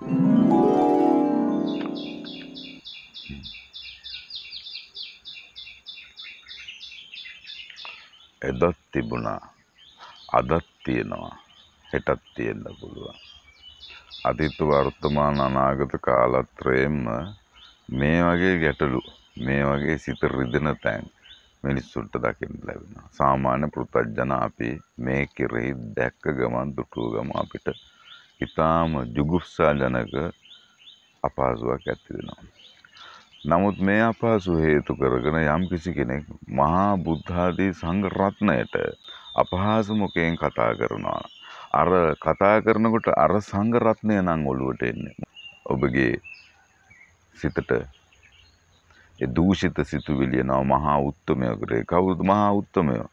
එදත් තිබුණා අදත් තියෙනවා හෙටත් තියෙන්න පුළුවන්. අතීත වර්තමාන අනාගත කාලත්‍රයෙන්ම මේ වගේ ගැටලු මේ වගේ සිත රිදෙන තැන් මිනිස්සුන්ට දකින්න ලැබෙනවා. සාමාන්‍ය පෘථජ්ජන අපි මේ කෙරෙහි දැක්ක ගමන් දුටුව ගම අපිට ඉතාම ජුගුප්සාජනක අපහසුවක් ඇතිවෙනවා. නමුත් මේ අපහසු හේතු කරගෙන යම් කිසි කෙනෙක් මහා බුද්ධාදී සංගරත්නයට අපහාසමොකයෙන් කතා කරනවා. අර කතා කරනකොට අර සංගරත්නය නං ඔළුවට එන්නේ. ඔබගේ සිතට දූෂිත සිතුවිලිය නව මහා උත්තමයකරේ කවුද මහා උත්තමයෝ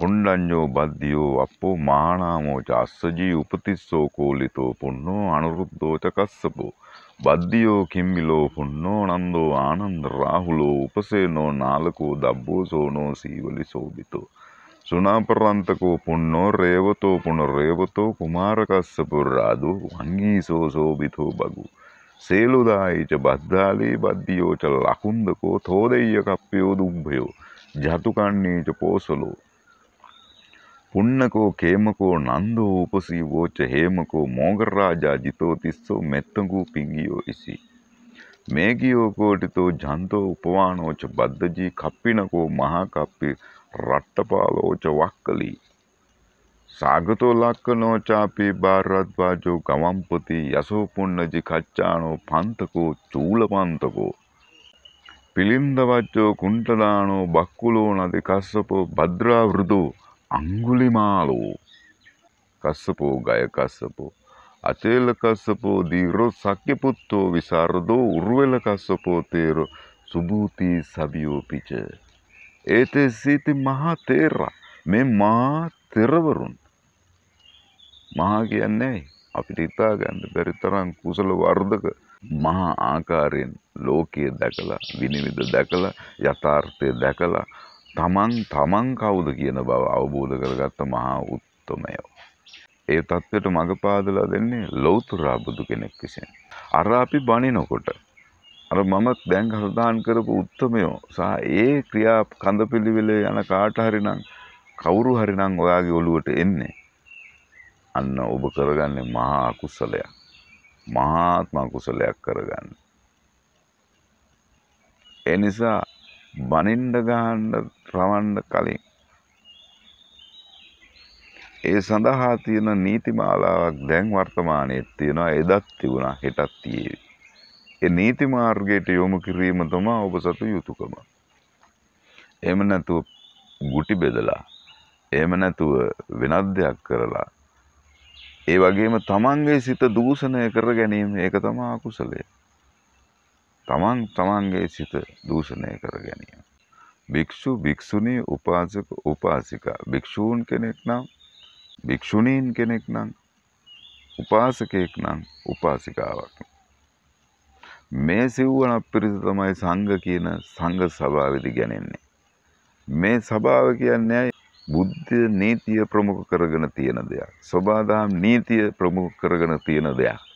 කොණ්ඩඤ්ඤෝ බද්ධියෝ අපෝ මානාමෝ ච අස්සජී උපතිස්සෝ කෝලිතෝ පුන්නෝ අනුරුද්ධෝ ච කස්සපෝ බද්ධියෝ කිම්මිලෝ පුන්නෝ නන්දෝ ආනන්ද රාහුලෝ උපසේනෝ නාලකෝ දබ්බෝ සෝනෝ සීවලි සෝබිතෝ සුනාපරන්තකෝ පුන්නෝ රේවතෝ පුන රේවතෝ කුමාරකස්සපුරාදු වංගීසෝ සෝබිතෝ බගු සේලුදායිච බද්ධාලේ බද්ධියෝච ලකුන්දකෝ තෝදෙය්‍ය කප්පයෝ දුම්භයෝ ජතුකන්නේච පෝසලෝ පුන්නකෝ කේමකෝ නන්දෝ උපසීවෝච හේමකෝ මෝගරරාජා ජිතෝ තිස්සෝ මෙත්තඟූ පිංගියෝ ඉසි. මේගියෝ කෝටිතෝ ජන්තෝ උපවානෝච බද්ධජී කප්පිනකෝ මහාකප්පි රට්ටපාලෝච වක්කලී. සාගතෝ ලක්කනෝචාපි භාරද්වාජෝ ගවම්පති යසෝපුන්නජි කච්චානෝ පන්තකෝ චූලපන්තකෝ. පිළින්දවච්චෝ කුන්ටලානෝ බක්කුලෝ නදි කස්සපෝ භද්‍රාවෘදෝ අංගුලිමාලෝ කස්සපෝ ගය කස්සපෝ අචේල කස්සපෝ දීරෝ සක්්‍යපුත්තෝ විසාරදෝ උරුවෙල කස්සපෝ තේරෝ සුභූතිී සබියෝපිච. ඒතේ සීති මහා තේරා මේ මා තෙරවරුන් මහා කියන්නේ අපිට ඉතා ගන්න බැරිතරම් කුසල වර්ධක මහා ආකාරයෙන් ලෝකයේ දැකලා විනිවිධ දැකලා යථාර්ථය දැකලා තමන් තමන් කවුද කියන බව අවබෝධ කරගත්ත මහා උත්තමයෝ. ඒ තත්ත්වයට මඟ පාදලා දෙන්නේ ලෞතුරා බුදු කෙනෙක් විසින්. අර අපි බණිනකොට අර මම දැන් හදාන් කරපු උත්තමයෝ සහ ඒ ක්‍රියා කඳපිළිවෙලේ යන කාට හරිනම් කවුරු හරිනම් ඔයාගේ ඔළුවට එන්නේ. අන්න ඔබ කරගන්නේ මහා අකුසලයක්. මහාත්ම අකුසලයක් කරගන්න. එනිසා බනින්ඩ ගහන්ඩ රවන්ඩ කලින් ඒ සඳහා තියෙන නීතිමාලාවක් දැන් වර්තමානයේත් තියෙනවා එදත් තිබුණා හෙටත් තියේවි. ඒ නීතිමාර්ගයට යොමු කිරීම තමා ඔබ සතු යුතුකම. එම නැතුව ගුටි බෙදලා එම නැතුව වෙනත් දෙයක් කරලා ඒ වගේම තමන්ගේ සිත දූෂණය කර ගැනීම ඒක තමා අකුසලේ තමන් තමන්ගේ සිත දූෂණය කර ගැනීම. භික්‍ෂු භික්‍ෂුණී උපාසක උපාසිකා භික්‍ෂූන් කෙනෙක් නම් භික්‍ෂුණීන් කෙනෙක් නම් උපාසකයෙක් නම් උපාසිකාවක්. මේ සිව්වන පිරිස තමයි සංඝ කියන සංඝ සභාවෙදි ගැනෙන්නේ. මේ සභාව කියන්නේ ඇයි බුද්ධ නීතිය ප්‍රමුඛ කරගෙන තියෙන දෙයක්. සබාදාම් නීතිය ප්‍රමුඛ කරගෙන තියෙන දෙයක්.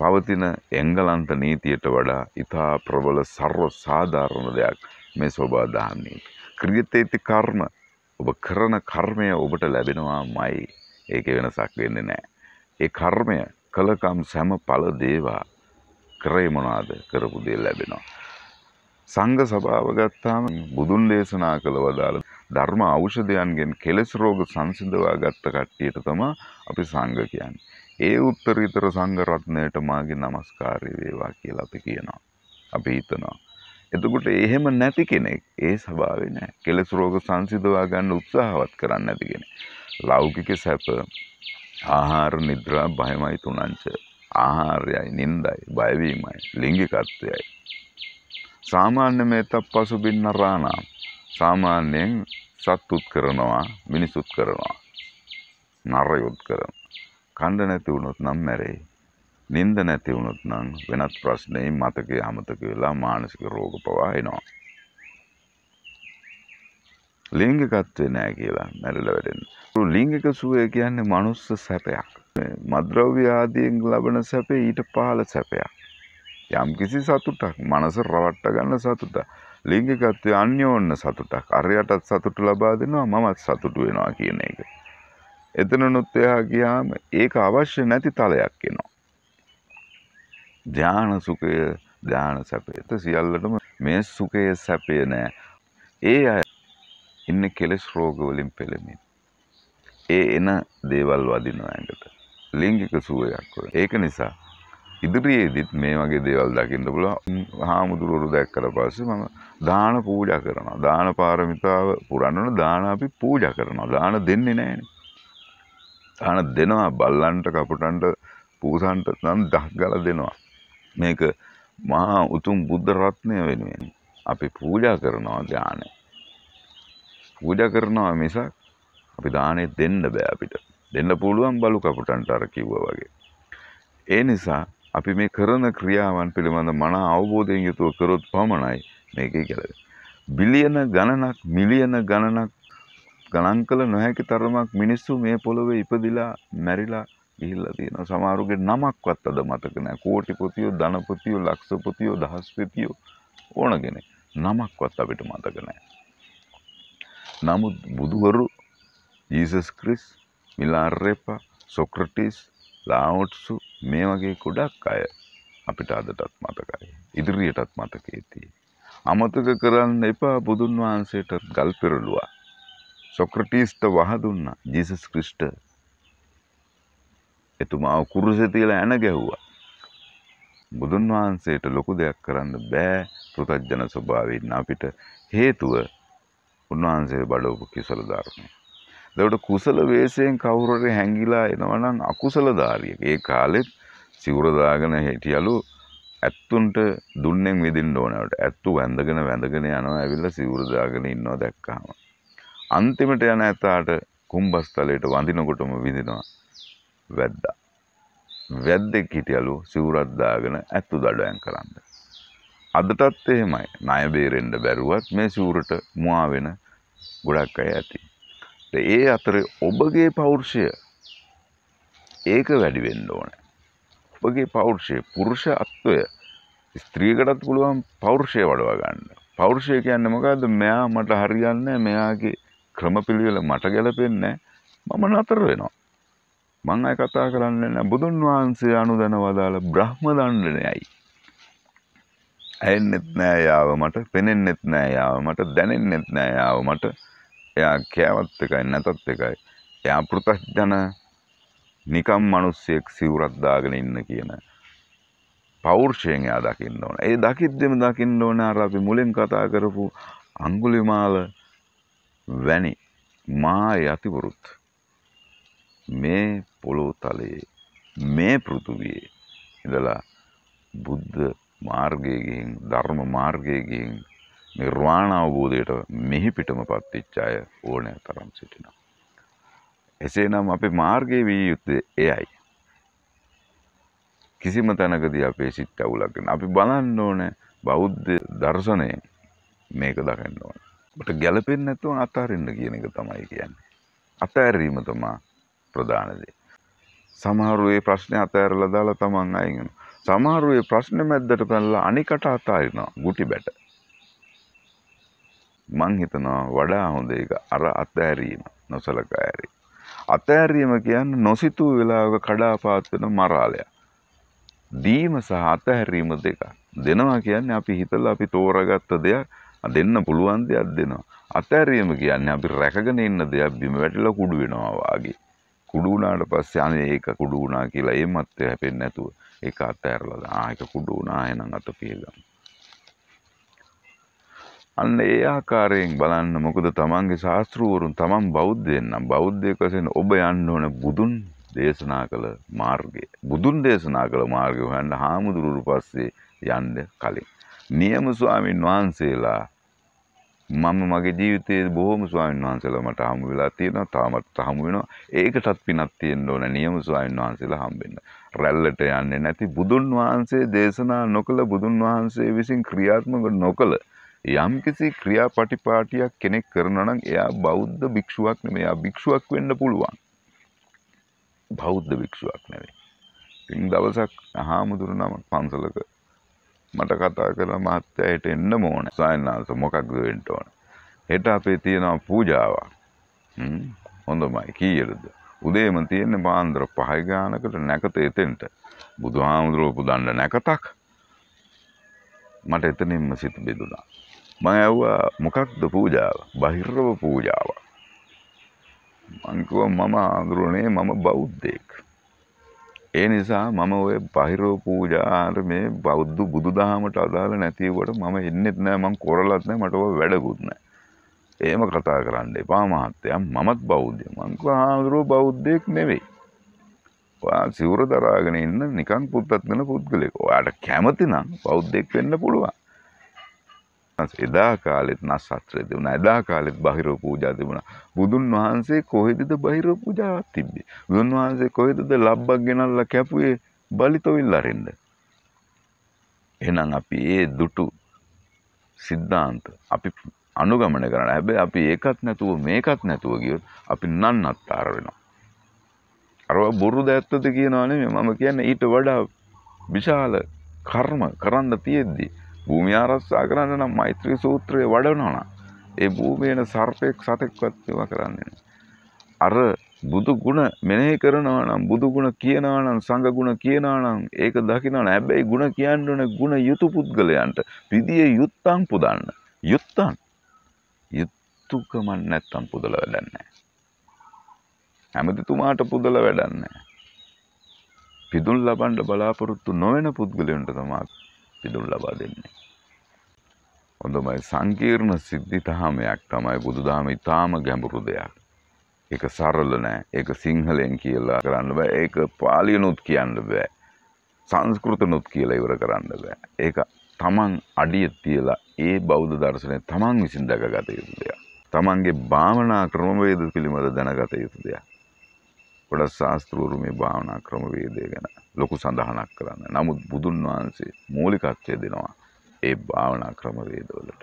පවතින එංගලන්ත නීතියට වඩා ඉතා ප්‍රබල සර්ව සාධාරණ දෙයක් මේ ස්වබාධාන්නේ. ක්‍රියතේති කර්ම ඔබ කරන කර්මය ඔබට ලැබෙනවා මයි ඒක වෙනසක් වෙන්න නෑ. ඒ කර්මය කළකම් සැම පල දේවා කරේමනාද කරපු දේ ලැබෙනවා. සංඝ සභාව ගත්තාම බුදුන් දේශනා කළ වදාළ ධර්ම ඖෂධයන්ගෙන් කෙලෙස් රෝග සංසිඳවා ගත්ත කට්ටියට තමයි අපි සංඝ කියන්නේ. ඒ උත්තරීතර සංගරත්නයට මාගේ නමස්කාරය වේවා කියලා අපි කියනවා. අපි හිතනවා. එතකොට එහෙම නැති කෙනෙක් ඒ ස්වභාවේ නැහැ. කෙලෙස් රෝග සංසිඳවා ගන්න උත්සාහවත් කරන්නේ නැති කෙනෙක්. ලෞකික සැප, ආහාර, නිද්‍රා, භයමයි තුනංච. ආහාරයයි, නින්දයි, බයවීමයි, ලිංගිකත්වයයි. සාමාන්‍ය මේතප් පසුබින්න රාණා. සාමාන්‍යයෙන් සත්තුත් කරනවා, මිනිසුත් කරනවා. නරයොත් කරනවා. කණ්ඩ නැති වුණොත් නම් මැරෙයි. නින්ද නැති වුණොත් නම් වෙනත් ප්‍රශ්නයෙන් මතකයේ අමතක වෙලා මානසික රෝග පවා එනවා. ලිංගිකත්වේ නෑ කියලා මැරිලා වැඩෙන්න. ලිංගික සුවය කියන්නේ මනුස්ස සැපයක්. මද්‍රව්‍ය ආදියෙන් ලබන සැපේ ඊට පහළ සැපයක්. යම්කිසි සතුටක් මනස රවට්ට ගන්න සතුට. ලිංගිකත්වය අන්‍යෝන්න සතුටක්. අරයටත් සතුට ලබා දෙනවා මමත් සතුටු වෙනවා කියන එක. එතනනුත් එහා ගියාම ඒක අවශ්‍ය නැති තලයක් එනවා. ධාන සුඛය ධාන සැපේත සියල්ලටම මේ සුඛය සැපේ නෑ. ඒ අය ඉන්න කෙලෙස් රෝගවලින් පෙළමින්. ඒ එන දේවල් වදිනවා ඇඟට. ලිංගික සුවයක් වල. ඒක නිසා ඉදිරියේදීත් මේ වගේ දේවල් දකින්න පුළුවන්. හාමුදුරුවරු දැක්කලා පස්සේ මම දාන පූජා කරනවා. දාන පාරමිතාව පුරන්නන දාන අපි පූජා කරනවා. දාන දෙන්නේ නැහැනේ. තහන දෙනවා බල්ලන්ට කපුටන්ට පූසන්ට නම් දහගල දෙනවා. මේක මහා උතුම් බුද්ධරත්නය වෙනුවෙන්. අපි පූජා කරනවා දානය. පූජා කරනවා මිසක් අපි දානේ දෙන්න බෑ අපිට. දෙන්න පුළුවන් බලු කපුටන්ට අර කිව්වා වගේ. ඒ නිසා අපි මේ කරන ක්‍රියාවන් පිළිබඳ මන අවබෝධයෙන් යුතුව කරොත් පමණයි මේකේ ගැලවෙන්නේ. බිලියන ගණනක් මිලියන ගණනක් ගණන් කළ නොහැකි තරමක් මිනිස්සු මේ පොළොවේ ඉපදිලා මැරිලා ගිහිල්ලා තියෙනවා. සමහරුගේ නමක්වත් අද මතක නැහැ. කෝටිපතියෝ, ධනපතියෝ, ලක්ෂපතියෝ, දහස්පතියෝ ඕන කෙනෙක් නමක්වත් අපිට මතක නැහැ. නමුත් බුදුවරු Jesus Christ, Milarepa, Socrates, Lao Tzu මේ වගේ ගොඩක් අය අපිට අදටත් මතකයි. ඉදිරියටත් මතකයේ තියෙයි. අමතක කරන්න එපා බුදුන් වහන්සේට ගල් පෙරළුවා. සොක්‍රටිස්ට වහදුන්න ජිසස් ක්‍රිස්ට එතුමා කුරුසෙ තියලා ඇන ගැහුවා. බුදුන් වහන්සේට ලොකු දෙයක් කරන්න බෑ පෘතජන ස්වභාවයෙන් අපිට හේතුව උන්වහන්සේ බඩවපු කුසල ධර්මය. එතකොට කුසල වේසයෙන් කවුරුරේ හැංගිලා එනවනම් අකුසල ධාරියෙක්. ඒ කාලෙත් සිවුර දාගෙන හිටියලු ඇත්තුන්ට දුන්නෙන් විදින්න ඕනවට. ඇත්තු වැඳගෙන වැඳගෙන යනවා ඇවිල්ලා සිවුර දාගෙන ඉන්නවා දැක්කහම. අන්තිමට යන ඇතාට කුම්බස්තලයට වඳිනකොටම විඳිනවා වැද්දා. වැද්දෙක් හිටියලු සිවුරද්දාගෙන ඇත්තු දඩයන් කරන්න. අදටත් එහෙමයි නයබේරෙන්ඩ බැරුවත් මේ සිවුරට මවාාවෙන ගොඩක් අය ඇති. ඒ අතරේ ඔබගේ පෞරුෂය ඒක වැඩිවෙන්න ඕන. ඔබගේ පෞරුෂය පුරුෂත්වය ස්ත්‍රීකටත් පුළුවන් පෞරුෂය වඩවා ගන්න. පෞරුෂය කියන්න මොකද මෙයා මට හරිගන්න මෙයාගේ ක්‍රමපිළිවෙල මට ගැලපෙන්නේ මම නතර වෙනවා. මං අය කතා කරන්නේ නැහැ බුදුන් වහන්සේ අනුදැන වදාළ බ්‍රහ්ම දණ්ඩනයයි. ඇයෙන්නෙත් නෑ යාව මට පෙනෙන්නෙත් නෑ යාව මට දැනෙන්නෙත් නෑ යාව මට එයා කෑවත් එකයි නැතත් එකයි. එයා පෘථග්ජන නිකම් මිනිස්සෙක් සිවුරක් දාගෙන ඉන්න කියන පෞර්ෂයෙන් එයා දකින්න ඕන. ඒ දකිද්දිම දකින්න ඕන අර අපි මුලින් කතා කරපු අඟුලිමාල වැනි මා යතිවරුත් මේ පොළොතලයේ මේ පෘතුවියේ ඉඳලා බුද්ධ මාර්ගයගින් ධර්ම මාර්ගයගින් නිර්වාණ අවබෝධයට මෙහි පිටම පත්වෙච්ච අය ඕනෑ තරම් සිටිනවා. එසේනම් අපේ මාර්ගයේ වී යුත්තේ එයයි. කිසිම තැනකදී අපේ සිත් අවුලක් වෙන. අපි බලන්න ඕනේ බෞද්ධ දර්ශනයෙන් මේක දකින්න ඕනේ. ඔබට ගැලපෙන්නේ නැතුව අතාරින්න කියන එක තමයි කියන්නේ. අතෑරීම තමයි ප්‍රධාන දේ. සමහරු ඒ ප්‍රශ්නේ අතෑරලා දාලා තමන් අයින් වෙනවා. සමහරු ඒ ප්‍රශ්නේ මැද්දට පැනලා අනිකට අතාරිනවා. ගුටි බැට. මං හිතනවා වඩා හොඳ එක අර අතෑරීම නොසලකා ඇරීම. අතෑරීම කියන්නේ නොසිතූ වෙලාවක කඩාපාත් වෙන මරාලයක්. දීම සහ අතහැරීම දෙක. දෙනවා කියන්නේ අපි හිතලා අපි තෝරාගත්ත දෙයක් දෙන්න පුළුවන් දෙයක් දෙනවා. අතෑරීම කියන්නේ අපි රැකගෙන ඉන්න දෙයක් බිම වැටිලා කුඩු වෙනවා වාගේ. කුඩු වුණාට පස්සේ අනේ ඒක කුඩු වුණා කියලා ඒ මත්ය හැපෙන්නේ නැතුව ඒක අතෑරලා ආ ඒක කුඩු වුණා එහෙනම් අත පියගමු. අන්න ඒ ආකාරයෙන් බලන්න මොකද තමන්ගේ ශාස්ත්‍රූවරුන් තමන් බෞද්ධයෙන් නම් බෞද්ධයෙක් වශයෙන් ඔබ යන්න ඕන බුදුන් දේශනා කළ මාර්ගය. බුදුන් දේශනා කළ මාර්ගය හොයන්න හාමුදුරුවරු පස්සේ යන්න කලින්. නියම ස්වාමීන් වහන්සේලා මම මගේ ජීවිතයේ බොහොම ස්වාමීන් වහන්සේලා මට හමු වෙලා තියෙනවා තාමත් හමු වෙනවා ඒකටත් පිනක් තියෙන්න ඕන නියම ස්වාමීන් වහන්සේලා හම්බෙන්න රැල්ලට යන්නේ නැති බුදුන් වහන්සේ දේශනා නොකළ බුදුන් වහන්සේ විසින් ක්‍රියාත්මක නොකළ යම්කිසි ක්‍රියාපටිපාටියක් කෙනෙක් කරනවා නම් එයා බෞද්ධ භික්ෂුවක් නෙමෙයි එයා භික්ෂුවක් වෙන්න පුළුවන් බෞද්ධ භික්ෂුවක් නෙවෙයි ඉතින් දවසක් හාමුදුරු නමක් පන්සලක මට කතා කරලා මහත්තයාට එන්න ඕනේ. සයන්නාංශ මොකක්ද වෙන්න ඕනේ. හෙට අපේ තියෙනවා පූජාවක්. හොඳමයි කීයටද? උදේම තියෙන්නේ පාන්දර 5 ගානකට නැකත එතෙන්ට. බුදුහාමුදුරුවෝ පුදන්න නැකතක්. මට එතනින්ම සිත බෙදුණා. මම ඇහුවා මොකක්ද පූජාව? බහිර්ව පූජාවක්. මං කිව්වා මම ආඳුරනේ මම බෞද්ධයෙක්. ඒ නිසා මම ඔය බහිරෝ පූජාර මේ බෞද්ධ බුදු දහමට අදාළ නැතිවට මම එන්නෙත් නෑ මං කොරලත් නෑ මට වැඩකුත් නෑ. ඒම කතා කරන්න එපා මහත්තයම් මමත් බෞද්ධ මංක හාදුරුව බෞද්ධයෙක් නෙවෙයි. සිවර දරාගෙන ඉන්න නිකන් පුත්තත්ගෙන පුද්ගලෙක ඔයාට කැමති නම් බෞද්ධෙක් වෙන්න පුළුවන්. එදා කාලෙත් නස් සත්‍රය තිබුණා. එදා කාලෙත් බහිරව පූජා තිබුණා. බුදුන් වහන්සේ කොහෙදද බහිරව පූජාවක් තිබ්බේ? බුදුන් වහන්සේ කොහෙදද ලබ්බක් ගෙනල්ලා කැපුවේ බලිතොවිල් අරින්න? එහෙනම් අපි ඒ දුටු සිද්ධාන්ත අපි අනුගමනය කරන්න. හැබැයි අපි ඒකත් නැතුව මේකත් නැතුව ගියොත් අපි නන්නත්තර වෙනවා. අරවා බොරුද ඇත්තද කියනවා නෙමෙයි මම කියන්නේ ඊට වඩා විශාල කර්ම කරන්න තියෙද්දී භූමි ආරස්සා කරන්න නම් මෛත්‍රී සූත්‍රය වඩනෝන ඒ භූමියන සර්පයෙක් සතෙක්වත්වා කරන්නේ. අර බුදු ගුණ මෙනෙහි කරනවා නම් බුදු ගුණ කියනවා නම් සංඝ ගුණ කියනවා නම් ඒක දකිනවා හැබැයි ගුණ කියන්න ඕනේ ගුණ යුතු පුද්ගලයන්ට විදිය යුත්තම් පුදන්න යුත්තම් යුතුකම නැත්තම් පුදල වැඩක් නැහැ හැමතිතුමාට පුදල වැඩක් නැහැ පිදුම් ලබන්න බලාපොරොත්තු නොවන පුද්ගලයන්ට තමයි පිදුම් ලබා දෙන්නේ හොඳමයි සංකීර්ණ සිද්ධි දහමයක් තමයි බුදුදහම ඉතාම ගැඹුරු දෙයක්. එක සරල නෑ ඒක සිංහලෙන් කියලා කරන්න බෑ ඒක පාලියනුත් කියන්න බෑ සංස්කෘතනුත් කියලා ඉවර කරන්න බෑ ඒක තමන් අඩිය තියලා ඒ බෞද්ධ දර්ශනය තමන් විසින් දැකගත යුතු දෙයක්. තමන්ගේ භාවනා ක්‍රමවේද පිළිබඳ දැනගත යුතු දෙයක්. ගොඩක් ශාස්ත්‍රවරු මේ භාවනා ක්‍රමවේදය ගැන ලොකු සඳහනක් කරන්න. නමුත් බුදුන් වහන්සේ මූලිකත්වය දෙනවා. ඒ භාවනා ක්‍රමවේදවලට.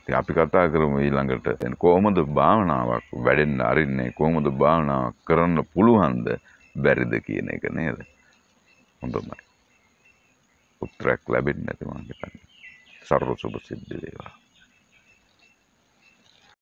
ඉතින් අපි කතා කරමු ඊළඟට කොහොමද භාවනාවක් වැඩෙන්න අරින්නේ කොහොමද භාවනාවක් කරන්න පුළුවන්ද බැරිද කියන එක නේද? හොඳමයි. උත්තරයක් ලැබෙන්නේ නැති මං හිතන්නේ. සර්ව සුබ සිද්ධ වේවා.